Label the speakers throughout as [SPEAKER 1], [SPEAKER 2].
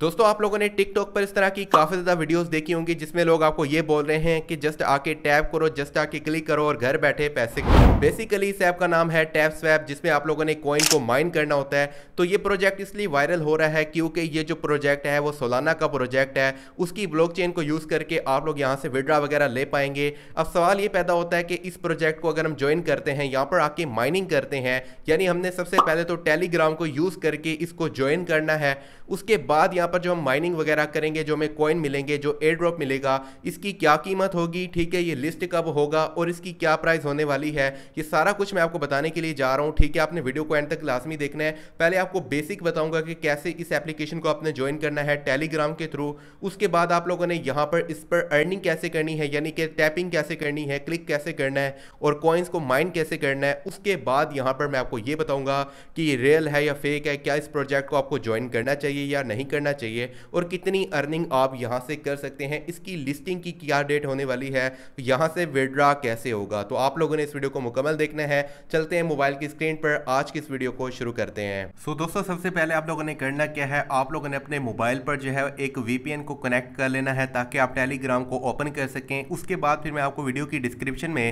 [SPEAKER 1] दोस्तों आप लोगों ने टिकटॉक पर इस तरह की काफ़ी ज़्यादा वीडियोस देखी होंगी जिसमें लोग आपको ये बोल रहे हैं कि जस्ट आके टैप करो जस्ट आके क्लिक करो और घर बैठे पैसे बेसिकली इस ऐप का नाम है टैप स्वैप जिसमें आप लोगों ने कॉइन को माइन करना होता है तो ये प्रोजेक्ट इसलिए वायरल हो रहा है क्योंकि ये जो प्रोजेक्ट है वो सोलाना का प्रोजेक्ट है उसकी ब्लॉक को यूज़ करके आप लोग यहाँ से विड्रा वगैरह ले पाएंगे अब सवाल ये पैदा होता है कि इस प्रोजेक्ट को अगर हम ज्वाइन करते हैं यहाँ पर आके माइनिंग करते हैं यानी हमने सबसे पहले तो टेलीग्राम को यूज़ करके इसको ज्वाइन करना है उसके बाद यहाँ पर जो हम माइनिंग वगैरह करेंगे जो हमें कॉइन मिलेंगे जो एयर ड्रॉप मिलेगा इसकी क्या कीमत होगी ठीक है ये लिस्ट कब होगा और इसकी क्या प्राइस होने वाली है ये सारा कुछ मैं आपको बताने के लिए जा रहा हूँ ठीक है आपने वीडियो को एंड तक लाजमी देखना है पहले आपको बेसिक बताऊंगा कि कैसे इस एप्लीकेशन को आपने ज्वाइन करना है टेलीग्राम के थ्रू उसके बाद आप लोगों ने यहाँ पर इस पर अर्निंग कैसे करनी है यानी कि टैपिंग कैसे करनी है क्लिक कैसे करना है और कॉइन्स को माइन कैसे करना है उसके बाद यहाँ पर मैं आपको ये बताऊंगा कि ये रियल है या फेक है क्या इस प्रोजेक्ट को आपको ज्वाइन करना चाहिए या नहीं करना चाहिए और कितनी अर्निंग आप यहाँ से कर सकते हैं इसकी लिस्टिंग की क्या डेट होने वाली है यहाँ से विड्रा कैसे होगा तो आप लोगों ने इस वीडियो को मुकम्मल देखना है चलते हैं मोबाइल की स्क्रीन पर आज की इस वीडियो को शुरू करते हैं सो so, दोस्तों सबसे पहले आप लोगों ने करना क्या है आप लोगों ने अपने मोबाइल पर जो है एक वीपीएन को कनेक्ट कर लेना है ताकि आप टेलीग्राम को ओपन कर सकें उसके बाद फिर मैं आपको वीडियो की डिस्क्रिप्शन में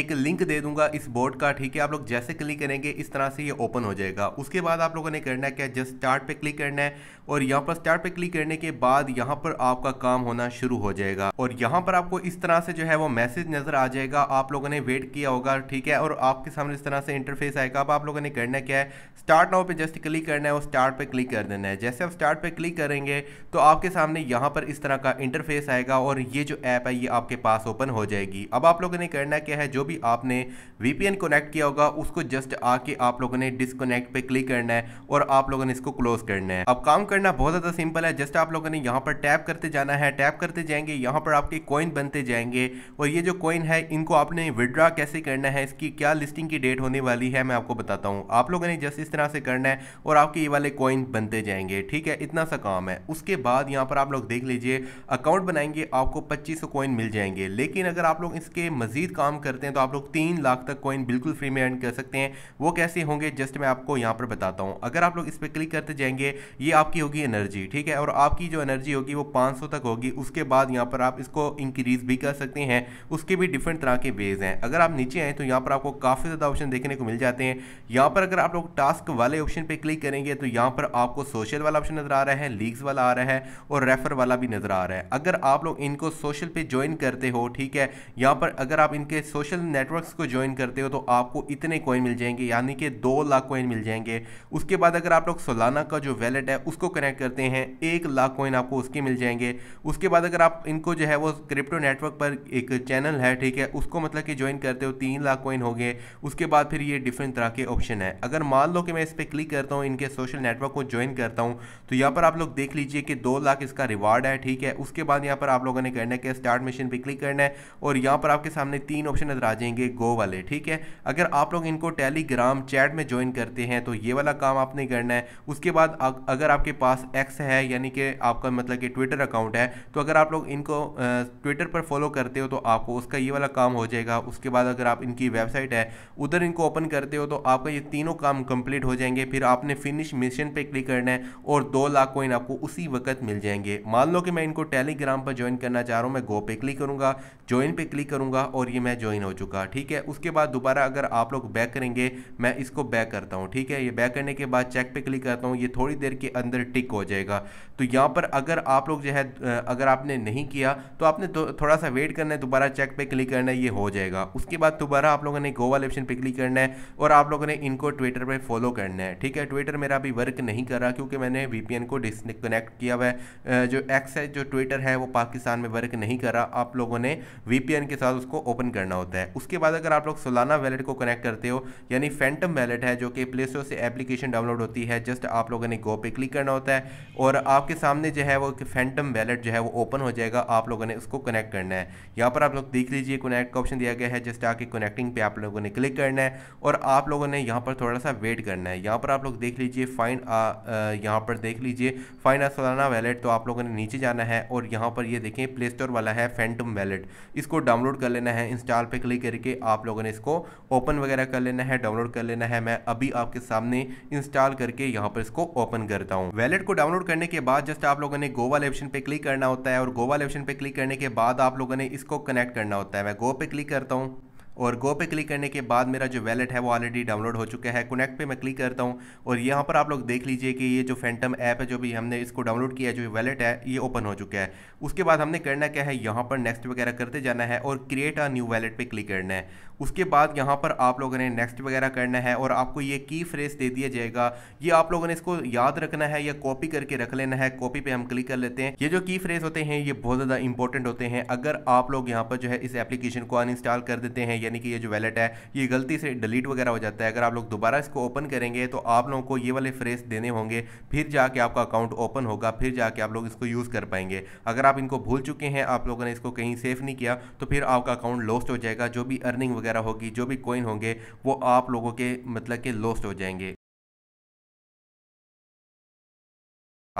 [SPEAKER 1] एक लिंक दे दूंगा इस बोर्ड का ठीक है आप लोग जैसे क्लिक करेंगे इस तरह से ये ओपन हो जाएगा उसके बाद आप लोगों ने करना क्या है जस्ट स्टार्ट पे क्लिक करना है और यहाँ पर स्टार पे क्लिक करने के बाद यहाँ पर आपका काम होना शुरू हो जाएगा और यहाँ पर आपको इस तरह से जो है वो मैसेज नजर आ जाएगा आप लोगों ने वेट किया होगा ठीक है और आपके सामने इस तरह से इंटरफेस आएगा अब आप लोगों ने करना क्या है स्टार्ट नाउ पे जस्ट क्लिक करना है और स्टार्ट पे क्लिक कर देना है जैसे आप स्टार्ट पे क्लिक करेंगे तो आपके सामने यहाँ पर इस तरह का इंटरफेस आएगा और ये जो ऐप है ये आपके पास ओपन हो जाएगी अब आप लोगों ने करना क्या है जो भी आपने वीपीएन कनेक्ट किया होगा उसको जस्ट आके आप लोगों ने डिसकोनेक्ट पे क्लिक करना है और आप लोगों ने इसको क्लोज करना है अब काम करना बहुत ज़्यादा सिंपल है जस्ट आप लोगों ने यहाँ पर टैप करते जाना है टैप करते जाएंगे यहाँ पर आपके कॉइन बनते जाएंगे और ये जो कॉइन है इनको आपने विड्रा कैसे करना है इसकी क्या लिस्टिंग की डेट होने वाली है मैं आपको बताता हूँ आप लोगों ने जस्ट इस तरह से करना है और आपके ये वाले कॉइन बनते जाएंगे ठीक है इतना सा काम है उसके बाद यहाँ पर आप लोग देख लीजिए अकाउंट बनाएंगे आपको पच्चीस कॉइन मिल जाएंगे लेकिन अगर आप लोग इसके मजीद काम करते हैं तो आप लोग तीन लाख तक कॉइन बिल्कुल फ्री में अर्न कर सकते हैं वो कैसे होंगे जस्ट मैं आपको यहाँ पर बताता हूँ अगर आप लोग इस पर क्लिक करते जाएंगे ये आपकी होगी एनर्जी ठीक है और आपकी जो एनर्जी होगी वो 500 तक होगी उसके बाद यहाँ पर आप इसको इंक्रीज़ भी कर सकते हैं उसके भी डिफरेंट तरह के वेज़ हैं अगर आप नीचे आएँ तो यहाँ पर आपको काफ़ी ज़्यादा ऑप्शन देखने को मिल जाते हैं यहाँ पर अगर आप लोग टास्क वाले ऑप्शन पर क्लिक करेंगे तो यहाँ पर आपको सोशल वाला ऑप्शन नज़र आ रहा है लीग्स वाला आ रहा है और रेफर वाला भी नज़र आ रहा है अगर आप लोग इनको सोशल पर ज्वाइन करते हो ठीक है यहाँ पर अगर आप इनके सोशल नेटवर्क्स को ज्वाइन करते हो तो आपको इतने कॉइन मिल जाएंगे यानी कि दो लाख कॉइन मिल जाएंगे उसके बाद अगर आप लोग सोलाना का जो वैलेट है उसको कनेक्ट करते हैं हैं एक लाख कॉइन आपको उसके मिल जाएंगे उसके बाद अगर आप इनको जो है वो क्रिप्टो नेटवर्क पर एक चैनल है ठीक है उसको मतलब कि ज्वाइन करते हो तीन लाख कॉइन हो गए उसके बाद फिर ये डिफरेंट तरह के ऑप्शन है अगर मान लो कि मैं इस पर क्लिक करता हूँ इनके सोशल नेटवर्क को ज्वाइन करता हूँ तो यहाँ पर आप लोग देख लीजिए कि दो लाख इसका रिवार्ड है ठीक है उसके बाद यहाँ पर आप लोगों ने करना है कि स्टार्ट मशीन पर क्लिक करना है और यहाँ पर आपके सामने तीन ऑप्शन नजर आ जाएंगे गो वाले ठीक है अगर आप लोग इनको टेलीग्राम चैट में ज्वाइन करते हैं तो ये वाला काम आपने करना है उसके बाद अगर आपके पास एक्स है है यानी कि आपका मतलब कि ट्विटर अकाउंट है तो अगर आप लोग इनको ट्विटर पर फॉलो करते हो तो आपको उसका ये वाला काम हो जाएगा उसके बाद अगर आप इनकी वेबसाइट है उधर इनको ओपन करते हो तो आपका ये तीनों काम कंप्लीट हो जाएंगे फिर आपने फिनिश मिशन पर क्लिक करना है और दो लाख कोइन आपको उसी वक्त मिल जाएंगे मान लो कि मैं इनको टेलीग्राम पर ज्वाइन करना चाह रहा हूँ मैं गो पे क्लिक करूँगा ज्वाइन पर क्लिक करूँगा और ये मैं ज्वाइन हो चुका ठीक है उसके बाद दोबारा अगर आप लोग बैक करेंगे मैं इसको बैक करता हूँ ठीक है ये बैक करने के बाद चेक पे क्लिक करता हूँ ये थोड़ी देर के अंदर टिक हो जाएगा होगा तो यहाँ पर अगर आप लोग जो है अगर आपने नहीं किया तो आपने थोड़ा सा वेट करना है दोबारा चेक पे क्लिक करना है ये हो जाएगा उसके बाद दोबारा आप लोगों ने गो वाले ऑप्शन पे क्लिक करना है और आप लोगों ने इनको ट्विटर पे फॉलो करना है ठीक है ट्विटर मेरा अभी वर्क नहीं कर रहा क्योंकि मैंने वीपीएन को डिसकनेक्ट किया हुआ है जो एक्स है जो ट्विटर है वो पाकिस्तान में वर्क नहीं कर रहा आप लोगों ने वीपीएन के साथ उसको ओपन करना होता है उसके बाद अगर आप लोग सोलाना वैलेट को कनेक्ट करते हो यानी फैंटम वैलेट है जो कि प्ले स्टोर से एप्लीकेशन डाउनलोड होती है जस्ट आप लोगों ने गो पे क्लिक करना होता है और आपके सामने जो है वो एक फैंटम वैलेट जो है वो ओपन हो जाएगा आप लोगों ने उसको कनेक्ट करना है यहाँ पर आप लोग देख लीजिए कनेक्ट का ऑप्शन दिया गया है जस्ट आके कनेक्टिंग पे आप लोगों ने क्लिक करना है और आप लोगों ने यहाँ पर थोड़ा सा वेट करना है यहाँ पर आप लोग देख लीजिए फाइन यहाँ पर देख लीजिए फाइन आसाना वैलेट तो आप लोगों ने नीचे जाना है और यहाँ पर ये देखें प्ले स्टोर वाला है फैंटम वैलेट इसको डाउनलोड कर लेना है इंस्टॉल पर क्लिक करके आप लोगों ने इसको ओपन वगैरह कर लेना है डाउनलोड कर लेना है मैं अभी आपके सामने इंस्टॉल करके यहाँ पर इसको ओपन करता हूँ वैलेट को डाउनलोड करने के बाद जस्ट आप लोगों ने गो वाले ऑप्शन पे क्लिक करना होता है और गो वाले ऑप्शन पे क्लिक करने के बाद आप लोगों ने इसको कनेक्ट करना होता है मैं गो पे क्लिक करता हूँ और गो पे क्लिक करने के बाद मेरा जो वैलेट है वो ऑलरेडी डाउनलोड हो चुका है कनेक्ट पे मैं क्लिक करता हूँ और यहाँ पर आप लोग देख लीजिए कि ये जो फैंटम ऐप है जो भी हमने इसको डाउनलोड किया जो वैलेट है ये ओपन हो चुका है उसके बाद हमने करना क्या है यहाँ पर नेक्स्ट वगैरह करते जाना है और क्रिएट अ न्यू वैलेट पर क्लिक करना है उसके बाद यहाँ पर आप लोगों ने नेक्स्ट वगैरह करना है और आपको ये की फ्रेस दे दिया जाएगा ये आप लोगों ने इसको याद रखना है या कॉपी करके रख लेना है कॉपी पर हम क्लिक कर लेते हैं ये जो की फ्रेस होते हैं ये बहुत ज़्यादा इंपॉर्टेंट होते हैं अगर आप लोग यहाँ पर जो है इस एप्लीकेशन को अनइंस्टॉल कर देते हैं यानी कि ये जो वैलेट है ये गलती से डिलीट वगैरह हो जाता है अगर आप लोग दोबारा इसको ओपन करेंगे तो आप लोगों को ये वाले फ्रेस देने होंगे फिर जाके आपका अकाउंट ओपन होगा फिर जाके आप लोग इसको यूज़ कर पाएंगे अगर आप इनको भूल चुके हैं आप लोगों ने इसको कहीं सेव नहीं किया तो फिर आपका अकाउंट लॉस्ट हो जाएगा जो भी अर्निंग वगैरह होगी जो भी कॉइन होंगे वो आप लोगों के मतलब के लॉस्ट हो जाएंगे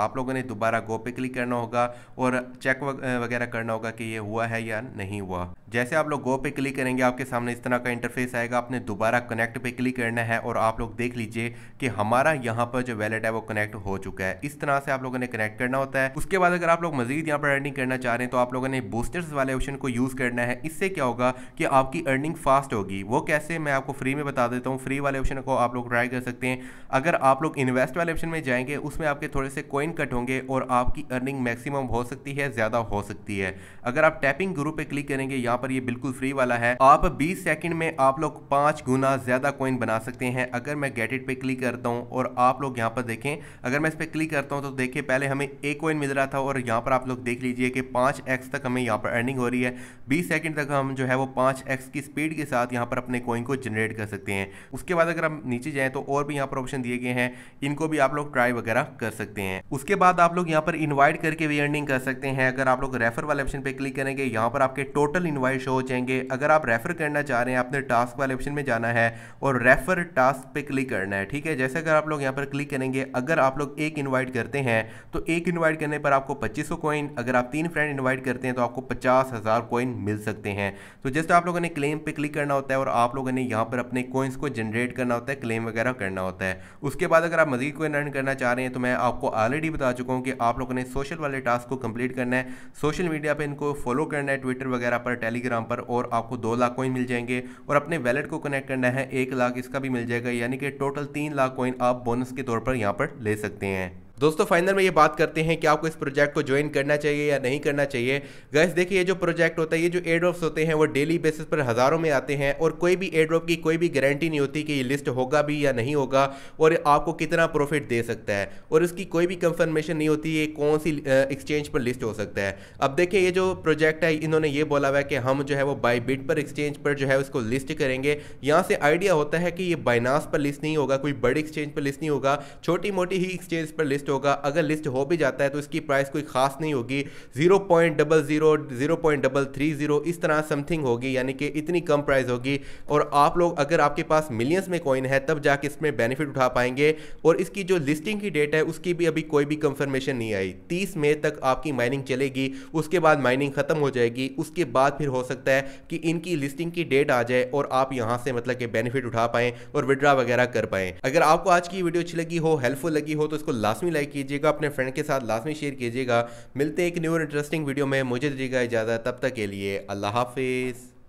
[SPEAKER 1] आप लोगों ने दोबारा गो पे क्लिक करना होगा और चेक वगैरह करना होगा कि ये हुआ है या नहीं हुआ जैसे आप लोग गो पे क्लिक करेंगे आपके सामने इस तरह का इंटरफेस आएगा आपने दोबारा कनेक्ट पे क्लिक करना है और आप लोग देख लीजिए कि हमारा यहाँ पर जो वैलेट है वो कनेक्ट हो चुका है इस तरह से आप लोगों ने कनेक्ट करना होता है उसके बाद अगर आप लोग मजीद यहाँ पर अर्निंग करना चाह रहे हैं तो आप लोगों ने बूस्टर्स वाले ऑप्शन को यूज़ करना है इससे क्या होगा कि आपकी अर्निंग फास्ट होगी वो कैसे मैं आपको फ्री में बता देता हूँ फ्री वाले ऑप्शन को आप लोग ट्राई कर सकते हैं अगर आप लोग इन्वेस्ट वाले ऑप्शन में जाएंगे उसमें आपके थोड़े से कोई टाइम कट होंगे और आपकी अर्निंग मैक्सिमम हो सकती है ज़्यादा हो सकती है अगर आप टैपिंग ग्रुप पे क्लिक करेंगे यहाँ पर ये बिल्कुल फ्री वाला है आप 20 सेकंड में आप लोग पांच गुना ज़्यादा कॉइन बना सकते हैं अगर मैं गेट इट पे क्लिक करता हूँ और आप लोग यहाँ पर देखें अगर मैं इस पर क्लिक करता हूँ तो देखिए पहले हमें एक कॉइन मिल रहा था और यहाँ पर आप लोग देख लीजिए कि पांच तक हमें यहाँ पर अर्निंग हो रही है बीस सेकेंड तक हम जो है वो पांच की स्पीड के साथ यहाँ पर अपने कॉइन को जनरेट कर सकते हैं उसके बाद अगर हम नीचे जाए तो और भी यहाँ पर ऑप्शन दिए गए हैं इनको भी आप लोग ट्राई वगैरह कर सकते हैं उसके बाद आप लोग यहाँ पर इनवाइट करके भी अर्निंग कर सकते हैं अगर आप लोग रेफर वाले ऑप्शन पे क्लिक करेंगे यहाँ पर आपके टोटल इनवाइट शो हो जाएंगे अगर आप रेफर करना चाह रहे हैं आपने टास्क वाले ऑप्शन में जाना है और रेफर टास्क पे क्लिक करना है ठीक है जैसे अगर आप लोग यहाँ पर क्लिक करेंगे अगर आप लोग एक इन्वाइट करते हैं तो एक इन्वाइट करने पर आपको पच्चीस सौ कॉइन अगर आप तीन फ्रेंड इन्वाइट करते हैं तो आपको पचास हज़ार कॉइन मिल सकते हैं तो जस्ट आप लोगों ने क्लेम पर क्लिक करना होता है और आप लोगों ने यहाँ पर अपने कोइंस को जनरेट करना होता है क्लेम वगैरह करना होता है उसके बाद अगर आप मजीद कोइन अर्न करना चाह रहे हैं तो मैं आपको ऑलरेडी ऑलरेडी बता चुका हूँ कि आप लोगों ने सोशल वाले टास्क को कंप्लीट करना है सोशल मीडिया पर इनको फॉलो करना है ट्विटर वगैरह पर टेलीग्राम पर और आपको दो लाख कोइन मिल जाएंगे और अपने वैलेट को कनेक्ट करना है एक लाख इसका भी मिल जाएगा यानी कि टोटल तीन लाख कोइन आप बोनस के तौर पर यहाँ पर ले सकते हैं दोस्तों फाइनल में ये बात करते हैं कि आपको इस प्रोजेक्ट को ज्वाइन करना चाहिए या नहीं करना चाहिए गैस देखिए ये जो प्रोजेक्ट होता है ये जो एड्रॉप्स होते हैं वो डेली बेसिस पर हज़ारों में आते हैं और कोई भी एड्रॉप की कोई भी गारंटी नहीं होती कि ये लिस्ट होगा भी या नहीं होगा और आपको कितना प्रॉफिट दे सकता है और इसकी कोई भी कंफर्मेशन नहीं होती ये कौन सी एक्सचेंज पर लिस्ट हो सकता है अब देखिए ये जो प्रोजेक्ट है इन्होंने ये बोला हुआ है कि हम जो है वो बाई बिट पर एक्सचेंज पर जो है उसको लिस्ट करेंगे यहाँ से आइडिया होता है कि ये बाइनास पर लिस्ट नहीं होगा कोई बड़ी एक्सचेंज पर लिस्ट नहीं होगा छोटी मोटी ही एक्सचेंज पर लिस्ट लिस्ट होगा अगर लिस्ट हो भी जाता है तो इसकी प्राइस कोई खास नहीं होगी zero point double zero zero point double three zero इस तरह समथिंग होगी यानी कि इतनी कम प्राइस होगी और आप लोग अगर आपके पास मिलियंस में कॉइन है तब जाके इसमें बेनिफिट उठा पाएंगे और इसकी जो लिस्टिंग की डेट है उसकी भी अभी कोई भी कंफर्मेशन नहीं आई तीस मई तक आपकी माइनिंग चलेगी उसके बाद माइनिंग ख़त्म हो जाएगी उसके बाद फिर हो सकता है कि इनकी लिस्टिंग की डेट आ जाए और आप यहां से मतलब कि बेनिफिट उठा पाएँ और विड्रा वगैरह कर पाएँ अगर आपको आज की वीडियो अच्छी लगी हो हेल्पफुल लगी हो तो इसको लास्ट में लाइक कीजिएगा अपने फ्रेंड के साथ लास्ट में शेयर कीजिएगा मिलते एक न्यू और इंटरेस्टिंग वीडियो में मुझे दीजिएगा इजाज़त तब तक के लिए अल्लाह हाफिज़